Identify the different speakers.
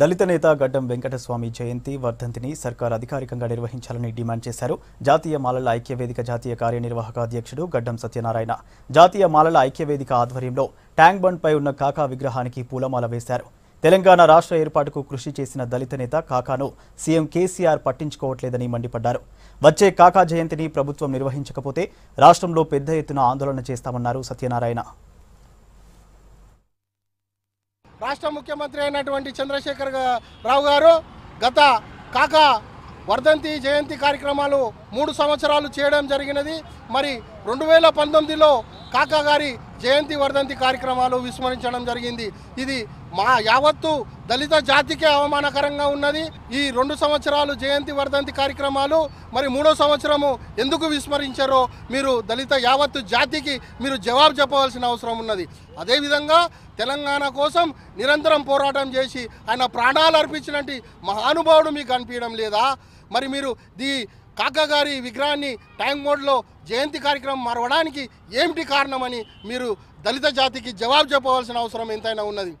Speaker 1: దళిత నేత గడ్డం వెంకటస్వామి జయంతి వర్ధంతిని సర్కార్ అధికారికంగా నిర్వహించాలని డిమాండ్ చేశారు జాతీయ మాలల ఐక్యవేదిక జాతీయ కార్యనిర్వాహక అధ్యక్షుడు గడ్డం సత్యనారాయణ జాతీయ మాలల ఐక్యవేదిక ఆధ్వర్యంలో ట్యాంక్ బండ్పై ఉన్న కాకా విగ్రహానికి పూలమాల వేశారు తెలంగాణ రాష్ట్ర ఏర్పాటుకు కృషి చేసిన దళిత నేత కాకాను సీఎం కేసీఆర్ పట్టించుకోవట్లేదని మండిపడ్డారు వచ్చే కాకా జయంతిని ప్రభుత్వం నిర్వహించకపోతే రాష్ట్రంలో పెద్ద ఎత్తున ఆందోళన చేస్తామన్నారు సత్యనారాయణ
Speaker 2: రాష్ట్ర ముఖ్యమంత్రి అయినటువంటి చంద్రశేఖర్ రావు గారు గత కాక వర్ధంతి జయంతి కార్యక్రమాలు మూడు సంవత్సరాలు చేయడం జరిగినది మరి రెండు వేల పంతొమ్మిదిలో కాకాగారి జయంతి వర్ధంతి కార్యక్రమాలు విస్మరించడం జరిగింది ఇది మా యావత్తు దళిత జాతికే అవమానకరంగా ఉన్నది ఈ రెండు సంవత్సరాలు జయంతి వర్ధంతి కార్యక్రమాలు మరి మూడో సంవత్సరము ఎందుకు విస్మరించారో మీరు దళిత యావత్తు జాతికి మీరు జవాబు చెప్పవలసిన అవసరం ఉన్నది అదేవిధంగా తెలంగాణ కోసం నిరంతరం పోరాటం చేసి ఆయన ప్రాణాలు అర్పించినట్టు మహానుభావుడు మీకు కనిపించడం లేదా మరి మీరు దీ కాకగారి విగ్రహాన్ని ట్యాంక్ మోడ్లో జయంతి కార్యక్రమం మరవడానికి ఏమిటి కారణమని మీరు దళిత జాతికి జవాబు చెప్పవలసిన అవసరం ఎంతైనా ఉన్నది